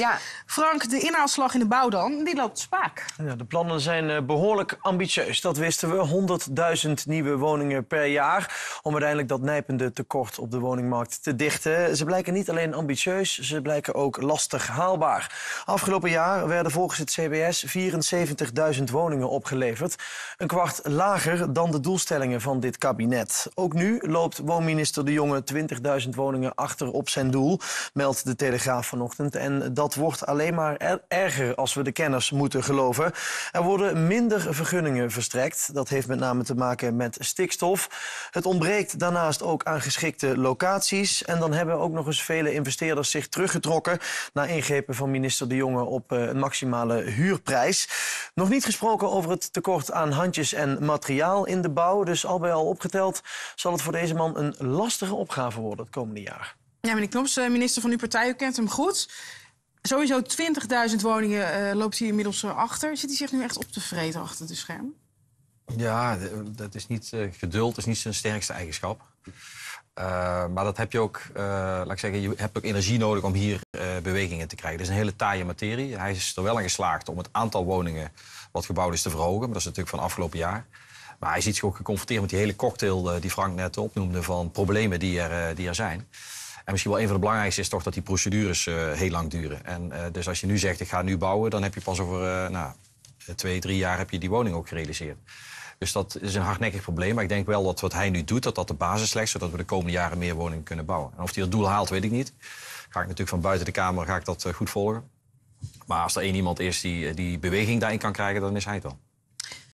Ja. Frank, de inhaalslag in de bouw dan, die loopt spaak. Ja, de plannen zijn eh, behoorlijk ambitieus, dat wisten we. 100.000 nieuwe woningen per jaar om uiteindelijk dat nijpende tekort op de woningmarkt te dichten. Ze blijken niet alleen ambitieus, ze blijken ook lastig haalbaar. Afgelopen jaar werden volgens het CBS 74.000 woningen opgeleverd. Een kwart lager dan de doelstellingen van dit kabinet. Ook nu loopt woonminister De Jonge 20.000 woningen achter op zijn doel, meldt de Telegraaf vanochtend. En dat wordt alleen maar erger als we de kenners moeten geloven. Er worden minder vergunningen verstrekt. Dat heeft met name te maken met stikstof. Het ontbreekt daarnaast ook aan geschikte locaties. En dan hebben ook nog eens vele investeerders zich teruggetrokken... na ingrepen van minister De Jonge op eh, een maximale huurprijs. Nog niet gesproken over het tekort aan handjes en materiaal in de bouw. Dus al bij al opgeteld zal het voor deze man een lastige opgave worden het komende jaar. Ja, meneer Knops, eh, minister van uw partij, u kent hem goed. Sowieso 20.000 woningen eh, loopt hij inmiddels eh, achter. Zit hij zich nu echt op te vreten achter de scherm? Ja, dat is niet, geduld. Eh, geduld is niet zijn sterkste eigenschap. maar dat heb je ook, laat ik zeggen, je hebt ook energie nodig om hier bewegingen te krijgen. Het is een hele taaie materie. Hij is er wel in geslaagd om het aantal woningen wat gebouwd is te verhogen. Maar dat is natuurlijk van afgelopen jaar. Maar hij is iets ook geconfronteerd met die hele cocktail die Frank net opnoemde van problemen die er, die er zijn. En misschien wel een van de belangrijkste is toch dat die procedures eh, heel lang duren. En eh, dus als je nu zegt, ik ga nu bouwen, dan heb je pas over eh, nou, twee, drie jaar heb je die woning ook gerealiseerd. Dus dat is een hardnekkig probleem. Maar ik denk wel dat wat hij nu doet, dat dat de basis legt... zodat we de komende jaren meer woningen kunnen bouwen. En of hij dat doel haalt, weet ik niet. Ga ik natuurlijk van buiten de Kamer ga ik dat goed volgen. Maar als er één iemand is die die beweging daarin kan krijgen, dan is hij het wel.